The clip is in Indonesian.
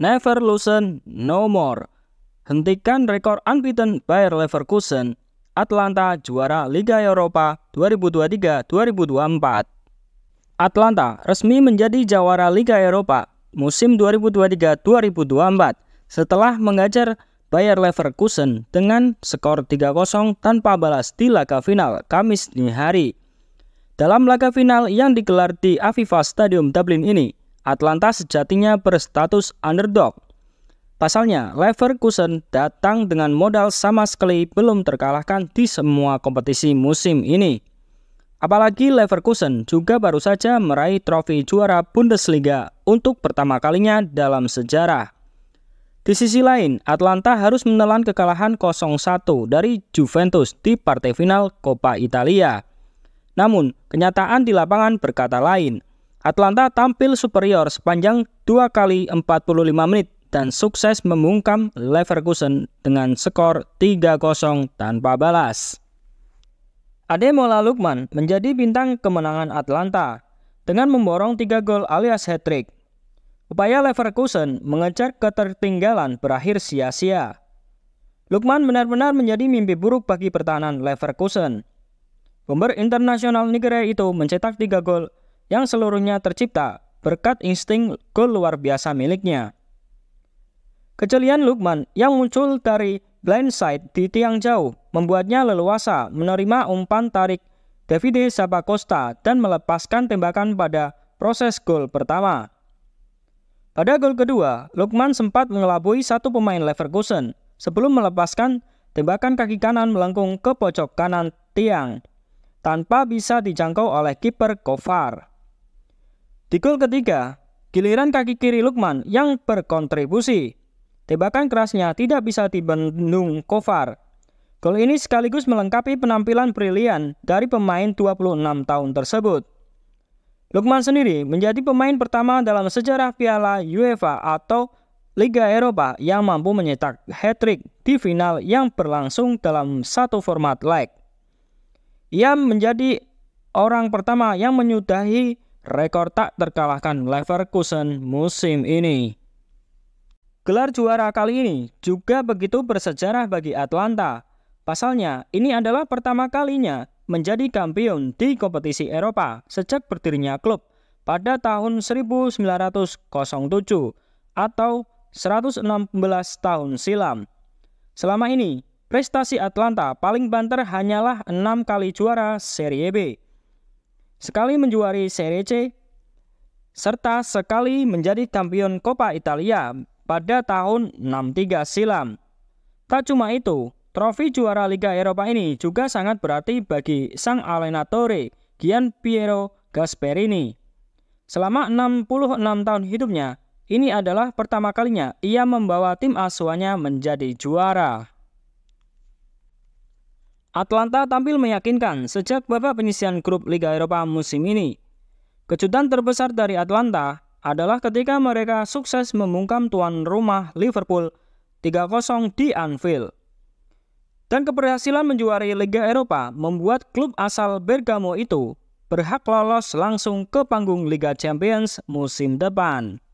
Never Loosen No More. Hentikan rekor unbeaten Bayer Leverkusen Atlanta juara Liga Eropa 2023-2024. Atlanta resmi menjadi jawara Liga Eropa musim 2023-2024 setelah mengajar Bayer Leverkusen dengan skor 3-0 tanpa balas di laga final Kamis dini hari. Dalam laga final yang digelar di Aviva Stadium Dublin ini, Atlanta sejatinya berstatus underdog Pasalnya, Leverkusen datang dengan modal sama sekali belum terkalahkan di semua kompetisi musim ini. Apalagi Leverkusen juga baru saja meraih trofi juara Bundesliga untuk pertama kalinya dalam sejarah. Di sisi lain, Atlanta harus menelan kekalahan 0-1 dari Juventus di partai final Coppa Italia. Namun, kenyataan di lapangan berkata lain. Atlanta tampil superior sepanjang 2 kali 45 menit dan sukses membungkam Leverkusen dengan skor 3-0 tanpa balas. Ademola Lukman menjadi bintang kemenangan Atlanta dengan memborong 3 gol alias hat-trick. Upaya Leverkusen mengejar ketertinggalan berakhir sia-sia. Lukman benar-benar menjadi mimpi buruk bagi pertahanan Leverkusen. Bomber internasional Nigeria itu mencetak 3 gol yang seluruhnya tercipta berkat insting gol luar biasa miliknya. Kejelian Lukman yang muncul dari blindside di tiang jauh membuatnya leluasa menerima umpan tarik Davide Zapacosta dan melepaskan tembakan pada proses gol pertama. Pada gol kedua, Lukman sempat mengelabui satu pemain Leverkusen sebelum melepaskan tembakan kaki kanan melengkung ke pojok kanan tiang tanpa bisa dijangkau oleh kiper Kovar. Di gol ketiga, giliran kaki kiri Lukman yang berkontribusi Tembakan kerasnya tidak bisa dibendung Kovar. Gol ini sekaligus melengkapi penampilan brilian dari pemain 26 tahun tersebut. Lukman sendiri menjadi pemain pertama dalam sejarah Piala UEFA atau Liga Eropa yang mampu menyetak hat-trick di final yang berlangsung dalam satu format leg. Ia menjadi orang pertama yang menyudahi rekor tak terkalahkan Leverkusen musim ini. Gelar juara kali ini juga begitu bersejarah bagi Atlanta. Pasalnya, ini adalah pertama kalinya menjadi kampion di kompetisi Eropa sejak berdirinya klub pada tahun 1907 atau 116 tahun silam. Selama ini, prestasi Atlanta paling banter hanyalah enam kali juara Serie B. Sekali menjuari Serie C, serta sekali menjadi kampion Coppa Italia pada tahun 63 silam. Tak cuma itu, trofi juara Liga Eropa ini juga sangat berarti bagi sang allenatore Gian Piero Gasperini. Selama 66 tahun hidupnya, ini adalah pertama kalinya ia membawa tim asuhannya menjadi juara. Atlanta tampil meyakinkan sejak babak penyisian grup Liga Eropa musim ini. Kejutan terbesar dari Atlanta adalah ketika mereka sukses membungkam tuan rumah Liverpool 3-0 di Anfield. Dan keberhasilan menjuari Liga Eropa membuat klub asal Bergamo itu berhak lolos langsung ke panggung Liga Champions musim depan.